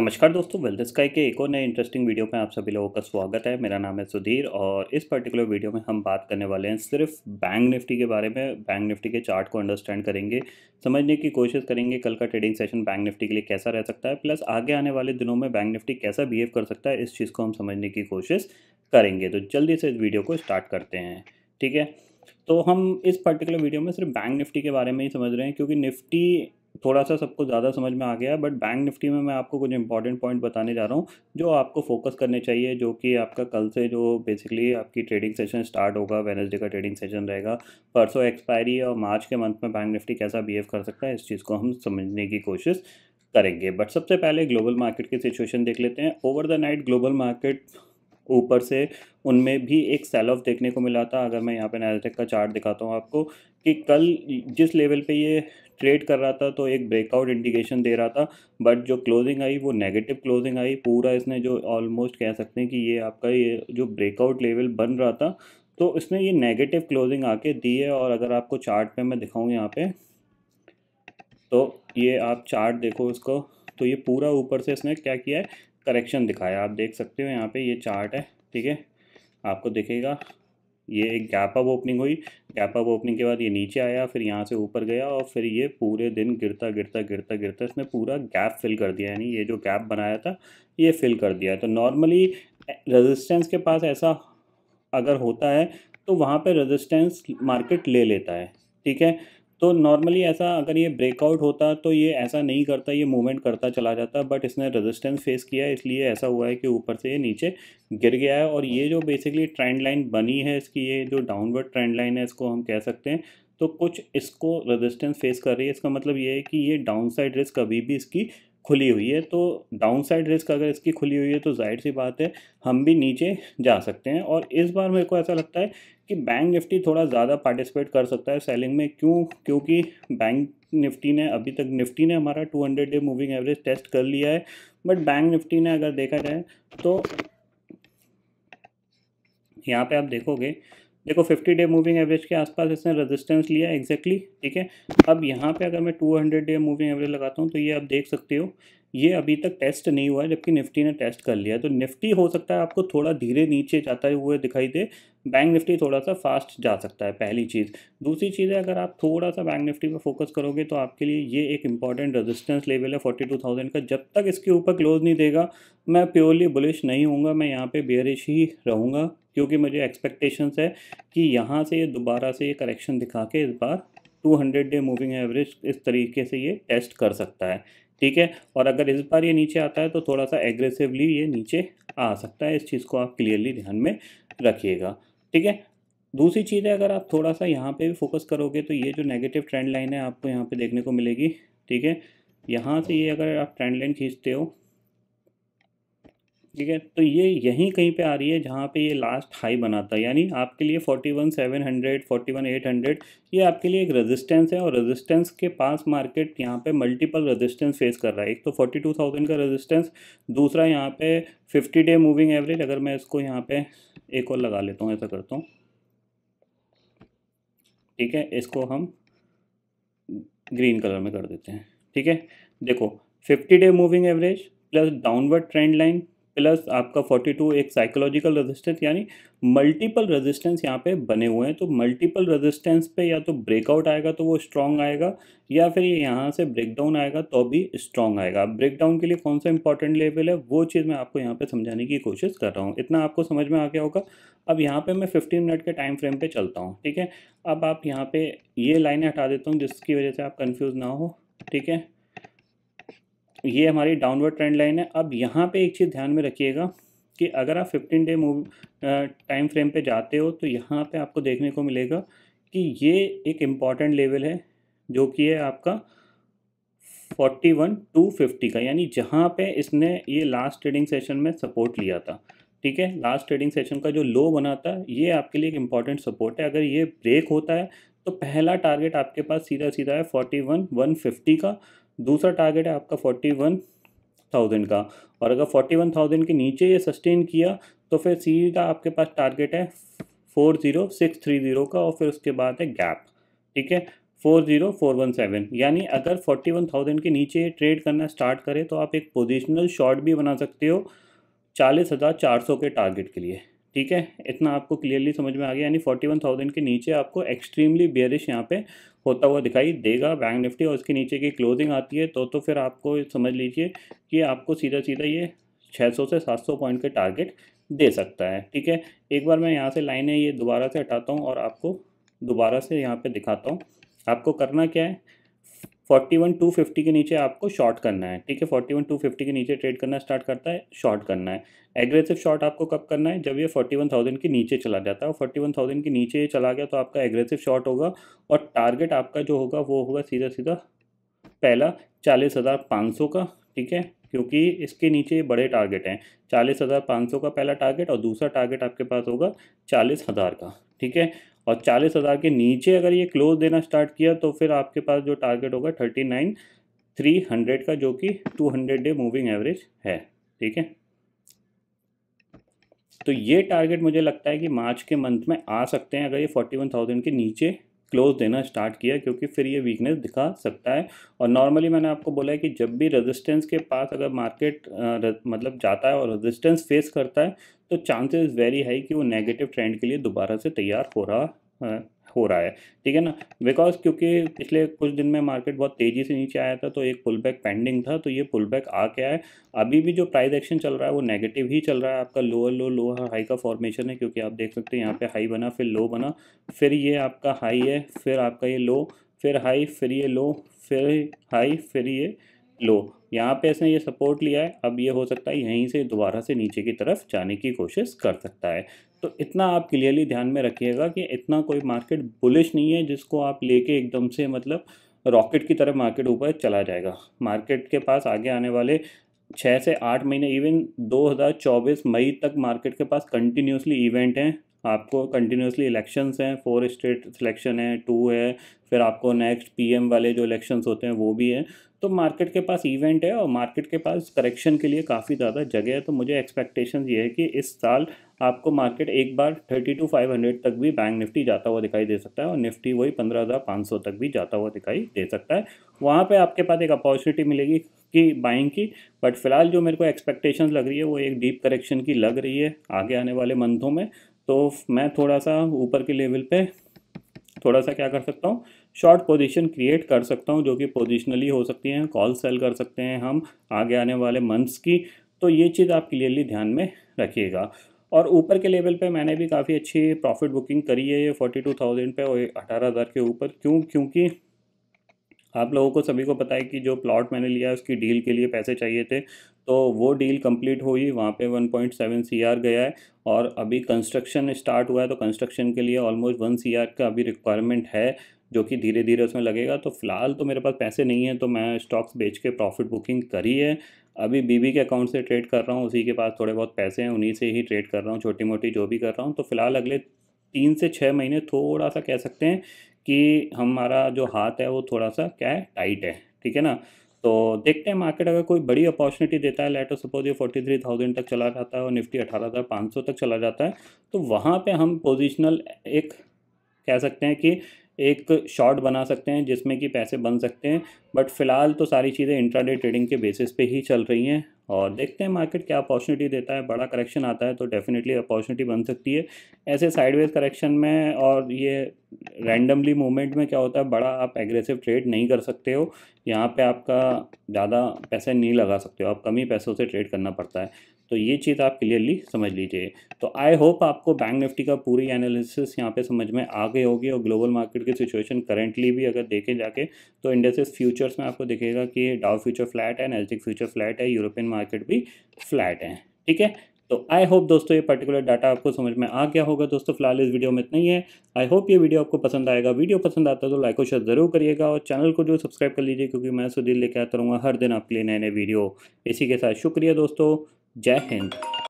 नमस्कार दोस्तों wealth sky के एक और नए इंटरेस्टिंग वीडियो में आप सभी लोगों का स्वागत है मेरा नाम है सुधीर और इस पर्टिकुलर वीडियो में हम बात करने वाले हैं सिर्फ बैंक निफ्टी के बारे में बैंक निफ्टी के चार्ट को अंडरस्टैंड करेंगे समझने की कोशिश करेंगे कल का ट्रेडिंग सेशन बैंक निफ्टी के लिए कैसा रह सकता है प्लस आगे आने वाले दिनों में बैंक निफ्टी कैसा बिहेव कर सकता है इस चीज़ को हम समझने की कोशिश करेंगे तो जल्दी से इस वीडियो को स्टार्ट करते हैं ठीक है तो हम इस पर्टिकुलर वीडियो में सिर्फ बैंक निफ्टी के बारे में ही समझ रहे हैं क्योंकि निफ्टी थोड़ा सा सबको ज़्यादा समझ में आ गया बट बैंक निफ्टी में मैं आपको कुछ इंपॉर्टेंट पॉइंट बताने जा रहा हूँ जो आपको फोकस करने चाहिए जो कि आपका कल से जो बेसिकली आपकी ट्रेडिंग सेशन स्टार्ट होगा वेनसडे का ट्रेडिंग सेशन रहेगा परसों एक्सपायरी और मार्च के मंथ में बैंक निफ्टी कैसा बिहेव कर सकता है इस चीज़ को हम समझने की कोशिश करेंगे बट सबसे पहले ग्लोबल मार्केट की सिचुएशन देख लेते हैं over the night global market ऊपर से उनमें भी एक सेल ऑफ देखने को मिला था अगर मैं यहाँ पे नैसडेक का चार्ट दिखाता हूँ आपको कि कल जिस लेवल पे ये ट्रेड कर रहा था तो एक ब्रेकआउट इंडिकेशन दे रहा था बट जो क्लोजिंग आई वो नेगेटिव क्लोजिंग आई पूरा इसने जो ऑलमोस्ट कह सकते हैं कि ये आपका ये जो ब्रेकआउट लेवल बन रहा था तो इसने ये नेगेटिव क्लोजिंग आके दी है और अगर आपको चार्ट पे मैं दिखाऊँ यहाँ पे तो ये आप चार्ट देखो इसको तो ये पूरा ऊपर से इसने क्या किया है करेक्शन दिखाया आप देख सकते हो यहाँ पे ये चार्ट है ठीक है आपको दिखेगा ये एक गैप अप ओपनिंग हुई गैप अप ओपनिंग के बाद ये नीचे आया फिर यहाँ से ऊपर गया और फिर ये पूरे दिन गिरता गिरता गिरता गिरता इसने पूरा गैप फिल कर दिया यानी ये जो गैप बनाया था ये फिल कर दिया तो नॉर्मली रेजिस्टेंस के पास ऐसा अगर होता है तो वहाँ पर रजिस्टेंस मार्केट ले लेता है ठीक है तो नॉर्मली ऐसा अगर ये ब्रेकआउट होता तो ये ऐसा नहीं करता ये मूवमेंट करता चला जाता बट इसने रेजिस्टेंस फेस किया इसलिए ऐसा हुआ है कि ऊपर से ये नीचे गिर गया है और ये जो बेसिकली ट्रेंड लाइन बनी है इसकी ये जो डाउनवर्ड ट्रेंड लाइन है इसको हम कह सकते हैं तो कुछ इसको रेजिस्टेंस फेस कर रही है इसका मतलब ये है कि ये डाउन साइड रिस्क अभी भी इसकी खुली हुई है तो डाउन साइड रिस्क अगर इसकी खुली हुई है तो जाहिर सी बात है हम भी नीचे जा सकते हैं और इस बार मेरे को ऐसा लगता है कि बैंक निफ्टी थोड़ा ज़्यादा पार्टिसिपेट कर सकता है सेलिंग में क्यों क्योंकि बैंक निफ्टी ने अभी तक निफ्टी ने हमारा 200 डे मूविंग एवरेज टेस्ट कर लिया है बट बैंक निफ्टी ने अगर देखा जाए तो यहाँ पर आप देखोगे देखो 50 डे मूविंग एवरेज के आसपास इसने रेजिस्टेंस लिया एग्जैक्टली exactly, ठीक है अब यहाँ पे अगर मैं 200 डे मूविंग एवरेज लगाता हूँ तो ये आप देख सकते हो ये अभी तक टेस्ट नहीं हुआ है जबकि निफ्टी ने टेस्ट कर लिया तो निफ्टी हो सकता है आपको थोड़ा धीरे नीचे जाता हुए दिखाई दे बैंक निफ्टी थोड़ा सा फास्ट जा सकता है पहली चीज़ दूसरी चीज़ है अगर आप थोड़ा सा बैंक निफ्टी पर फोकस करोगे तो आपके लिए ये एक इंपॉर्टेंट रेजिस्टेंस लेवल है फोर्टी टू थाउजेंड का जब तक इसके ऊपर क्लोज नहीं देगा मैं प्योरली बुलिश नहीं हूँ मैं यहाँ पर बेरिश ही रहूँगा क्योंकि मुझे एक्सपेक्टेशंस है कि यहाँ से ये दोबारा से ये करेक्शन दिखा के इस बार 200 डे मूविंग एवरेज इस तरीके से ये टेस्ट कर सकता है ठीक है और अगर इस बार ये नीचे आता है तो थोड़ा सा एग्रेसिवली ये नीचे आ सकता है इस चीज़ को आप क्लियरली ध्यान में रखिएगा ठीक है दूसरी चीज़ है अगर आप थोड़ा सा यहाँ पे भी फोकस करोगे तो ये जो नेगेटिव ट्रेंड लाइन है आपको यहाँ पे देखने को मिलेगी ठीक है यहाँ से ये अगर आप ट्रेंड लाइन खींचते हो ठीक है तो ये यहीं कहीं पे आ रही है जहाँ पे ये लास्ट हाई बनाता है यानी आपके लिए forty one seven hundred forty one eight hundred ये आपके लिए एक रेजिस्टेंस है और रेजिस्टेंस के पास मार्केट यहाँ पे मल्टीपल रेजिस्टेंस फेस कर रहा है एक तो फोर्टी टू थाउजेंड का रेजिस्टेंस दूसरा यहाँ पे फिफ्टी डे मूविंग एवरेज अगर मैं इसको यहाँ पर एक और लगा लेता हूँ ऐसा करता हूँ ठीक है इसको हम ग्रीन कलर में कर देते हैं ठीक है देखो fifty day moving average plus downward trend line plus आपका 42 एक साइकोलॉजिकल रेजिस्टेंस यानी मल्टीपल रेजिस्टेंस यहाँ पे बने हुए हैं तो मल्टीपल रेजिस्टेंस पे या तो ब्रेकआउट आएगा तो वो स्ट्रॉन्ग आएगा या फिर ये यहाँ से ब्रेकडाउन आएगा तो भी स्ट्रॉन्ग आएगा ब्रेकडाउन के लिए कौन सा इंपॉर्टेंट लेवल है वो चीज़ मैं आपको यहाँ पे समझाने की कोशिश कर रहा हूँ इतना आपको समझ में आ गया होगा अब यहाँ पर मैं फिफ्टीन मिनट के टाइम फ्रेम पर चलता हूँ ठीक है अब आप यहाँ पर ये लाइनें हटा देता हूँ जिसकी वजह से आप कन्फ्यूज़ ना हो ठीक है ये हमारी डाउनवर्ड ट्रेंड लाइन है अब यहाँ पे एक चीज़ ध्यान में रखिएगा कि अगर आप fifteen day move time frame पे जाते हो तो यहाँ पे आपको देखने को मिलेगा कि ये एक इम्पॉर्टेंट लेवल है जो कि है आपका फोर्टी वन टू फिफ्टी का यानी जहाँ पे इसने ये लास्ट ट्रेडिंग सेशन में सपोर्ट लिया था ठीक है लास्ट ट्रेडिंग सेशन का जो लो बना था ये आपके लिए एक इम्पॉर्टेंट सपोर्ट है अगर ये ब्रेक होता है तो पहला टारगेट आपके पास सीधा सीधा है वन फिफ्टी का दूसरा टारगेट है आपका फोर्टी वन थाउजेंड का और अगर फोर्टी वन थाउजेंड के नीचे ये सस्टेन किया तो फिर सीधा आपके पास टारगेट है four zero six three zero का और फिर उसके बाद है गैप ठीक है four zero four one seven यानी अगर फोर्टी वन थाउजेंड के नीचे ट्रेड करना स्टार्ट करें तो आप एक पोजिशनल शॉर्ट भी बना सकते हो चालीस हज़ार चार सौ के टारगेट के लिए ठीक है इतना आपको क्लियरली समझ में आ गया यानी फोर्टी वन थाउजेंड के नीचे आपको एक्सट्रीमली बियरिश यहाँ पे होता हुआ दिखाई देगा बैंक निफ्टी और उसके नीचे की क्लोजिंग आती है तो तो फिर आपको समझ लीजिए कि आपको सीधा सीधा ये 600 से 700 पॉइंट के टारगेट दे सकता है ठीक है एक बार मैं यहाँ से लाइनें ये दोबारा से हटाता हूँ और आपको दोबारा से यहाँ पर दिखाता हूँ आपको करना क्या है फोर्टी वन टू फिफ्टी के नीचे आपको शॉर्ट करना है ठीक है फोर्टी वन टू फिफ्टी के नीचे ट्रेड करना स्टार्ट करता है शॉर्ट करना है एग्रेसिव शॉर्ट आपको कब करना है जब ये फोर्टी वन थाउजेंड के नीचे चला जाता है और फोर्टी वन थाउजेंड के नीचे चला गया तो आपका एग्रेसिव शॉर्ट होगा और टारगेट आपका जो होगा वो होगा सीधा सीधा पहला चालीस हज़ार पाँच सौ का ठीक है क्योंकि इसके नीचे बड़े टारगेट हैं चालीस हज़ार पाँच सौ का पहला टारगेट और दूसरा टारगेट आपके पास होगा चालीस हज़ार का ठीक है और चालीस हज़ार के नीचे अगर ये क्लोज देना स्टार्ट किया तो फिर आपके पास जो टारगेट होगा थर्टी नाइन थ्री हंड्रेड का जो कि two hundred day moving average है ठीक है तो ये टारगेट मुझे लगता है कि मार्च के मंथ में आ सकते हैं अगर ये फोर्टी वन थाउजेंड के नीचे क्लोज देना स्टार्ट किया क्योंकि फिर ये वीकनेस दिखा सकता है और नॉर्मली मैंने आपको बोला है कि जब भी रेजिस्टेंस के पास अगर मार्केट मतलब जाता है और रेजिस्टेंस फेस करता है तो चांसेस वेरी हाई कि वो नेगेटिव ट्रेंड के लिए दोबारा से तैयार हो रहा है हो रहा है ठीक है ना बिकॉज क्योंकि पिछले कुछ दिन में मार्केट बहुत तेज़ी से नीचे आया था तो एक पुल बैक पेंडिंग था तो ये पुल बैक आ गया है अभी भी जो प्राइस एक्शन चल रहा है वो नेगेटिव ही चल रहा है आपका लोअर लो लोअर हाई का फॉर्मेशन है क्योंकि आप देख सकते हैं यहाँ पे हाई बना फिर लो बना फिर ये आपका हाई है फिर आपका ये लो फिर हाई फिर ये लो फिर हाई फिर ये लो यहाँ पे इसने ये सपोर्ट लिया है अब ये हो सकता है यहीं से दोबारा से नीचे की तरफ जाने की कोशिश कर सकता है तो इतना आप क्लियरली ध्यान में रखिएगा कि इतना कोई मार्केट बुलिश नहीं है जिसको आप लेके एकदम से मतलब रॉकेट की तरह मार्केट ऊपर चला जाएगा मार्केट के पास आगे आने वाले छः से आठ महीने इवन 2024 मई तक मार्केट के पास कंटिन्यूसली इवेंट हैं आपको कंटिन्यूसली इलेक्शंस हैं फोर स्टेट सिलेक्शन है टू है फिर आपको नेक्स्ट पीएम वाले जो इलेक्शंस होते हैं वो भी हैं तो मार्केट के पास इवेंट है और मार्केट के पास करेक्शन के लिए काफ़ी ज़्यादा जगह है तो मुझे एक्सपेक्टेशन ये है कि इस साल आपको मार्केट एक बार थर्टी टू फाइव हंड्रेड तक भी बैंक निफ्टी जाता हुआ दिखाई दे सकता है और निफ्टी वही पंद्रह हज़ार पाँच सौ तक भी जाता हुआ दिखाई दे सकता है वहाँ पे आपके पास एक अपॉर्चुनिटी मिलेगी कि बाइंग की बट फिलहाल जो मेरे को एक्सपेक्टेशंस लग रही है वो एक डीप करेक्शन की लग रही है आगे आने वाले मंथों में तो मैं थोड़ा सा ऊपर के लेवल पर थोड़ा सा क्या कर सकता हूँ शॉर्ट पोजीशन क्रिएट कर सकता हूँ जो कि पोजिशनली हो सकती हैं कॉल सेल कर सकते हैं हम आगे आने वाले मंथ्स की तो ये चीज़ आप क्लियरली ध्यान में रखिएगा और ऊपर के लेवल पे मैंने भी काफ़ी अच्छी प्रॉफिट बुकिंग करी है ये फोर्टी टू थाउजेंड पर और अठारह हज़ार के ऊपर क्यों क्योंकि आप लोगों को सभी को पता है कि जो प्लॉट मैंने लिया है उसकी डील के लिए पैसे चाहिए थे तो वो डील कंप्लीट हुई वहाँ पे 1.7 सीआर गया है और अभी कंस्ट्रक्शन स्टार्ट हुआ है तो कंस्ट्रक्शन के लिए ऑलमोस्ट वन सीआर का अभी रिक्वायरमेंट है जो कि धीरे धीरे उसमें लगेगा तो फ़िलहाल तो मेरे पास पैसे नहीं हैं तो मैं स्टॉक्स बेच के प्रॉफिट बुकिंग करी है अभी बीबी के अकाउंट से ट्रेड कर रहा हूँ उसी के पास थोड़े बहुत पैसे हैं उन्हीं से ही ट्रेड कर रहा हूँ छोटी मोटी जो भी कर रहा हूँ तो फ़िलहाल अगले तीन से छः महीने थोड़ा सा कह सकते हैं कि हमारा जो हाथ है वो थोड़ा सा क्या है टाइट है ठीक है ना तो देखते हैं मार्केट अगर कोई बड़ी अपॉर्चुनिटी देता है लेटर सपोज ये फोर्टी थ्री थाउजेंड तक चला जाता है और निफ्टी अठारह हज़ार पाँच सौ तक चला जाता है तो वहाँ पे हम पोजिशनल एक कह सकते हैं कि एक शॉर्ट बना सकते हैं जिसमें कि पैसे बन सकते हैं बट फिलहाल तो सारी चीज़ें इंट्राडे ट्रेडिंग के बेसिस पे ही चल रही हैं और देखते हैं मार्केट क्या अपॉर्चुनिटी देता है बड़ा करेक्शन आता है तो डेफिनेटली अपॉर्चुनिटी बन सकती है ऐसे साइडवेज करेक्शन में और ये रैंडमली मूवमेंट में क्या होता है बड़ा आप एग्रेसिव ट्रेड नहीं कर सकते हो यहाँ पे आपका ज़्यादा पैसे नहीं लगा सकते हो आप कम ही पैसों से ट्रेड करना पड़ता है तो ये चीज़ आप क्लियरली समझ लीजिए तो आई होप आपको बैंक निफ्टी का पूरी एनालिसिस यहाँ पे समझ में आ गई होगी और ग्लोबल मार्केट की सिचुएशन करेंटली भी अगर देखें जाके तो इंडेसेस फ्यूचर्स में आपको दिखेगा कि डाउ फ्यूचर फ्लैट है नज़दीक फ्यूचर फ्लैट है यूरोपियन मार्केट भी फ्लैट है ठीक है तो आई होप दोस्तों ये पर्टिकुलर डाटा आपको समझ में आ गया होगा दोस्तों फिलहाल इस वीडियो में इतना ही है आई होप ये वीडियो आपको पसंद आएगा वीडियो पसंद आता है तो लाइक और शेयर जरूर करिएगा और चैनल को जो सब्सक्राइब कर लीजिए क्योंकि मैं सुधीर लेकर आता रहूँगा हर दिन आपके लिए नए नए वीडियो इसी के साथ शुक्रिया दोस्तों Jai Hind.